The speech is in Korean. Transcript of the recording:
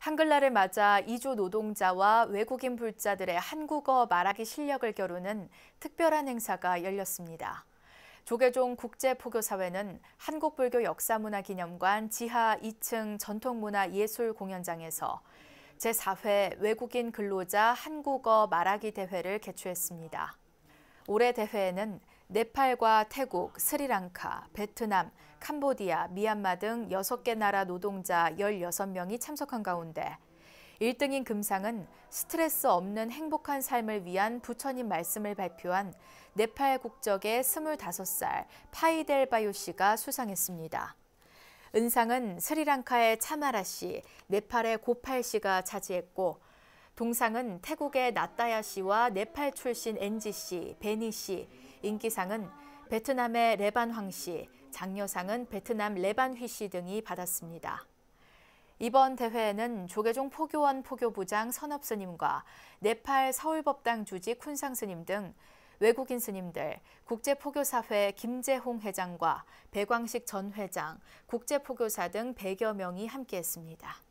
한글날을 맞아 이주 노동자와 외국인 불자들의 한국어 말하기 실력을 겨루는 특별한 행사가 열렸습니다. 조계종 국제포교사회는 한국불교 역사문화기념관 지하 2층 전통문화예술공연장에서 제4회 외국인 근로자 한국어 말하기 대회를 개최했습니다. 올해 대회에는 네팔과 태국, 스리랑카, 베트남, 캄보디아, 미얀마 등 6개 나라 노동자 16명이 참석한 가운데 1등인 금상은 스트레스 없는 행복한 삶을 위한 부처님 말씀을 발표한 네팔 국적의 25살 파이델 바요 씨가 수상했습니다. 은상은 스리랑카의 차마라 씨, 네팔의 고팔 씨가 차지했고 동상은 태국의 나따야 씨와 네팔 출신 엔지 씨, 베니 씨, 인기상은 베트남의 레반황 씨, 장려상은 베트남 레반휘 씨 등이 받았습니다. 이번 대회에는 조계종 포교원 포교부장 선업 스님과 네팔 서울법당 주지 쿤상 스님 등 외국인 스님들, 국제포교사회 김재홍 회장과 배광식 전 회장, 국제포교사 등 100여 명이 함께했습니다.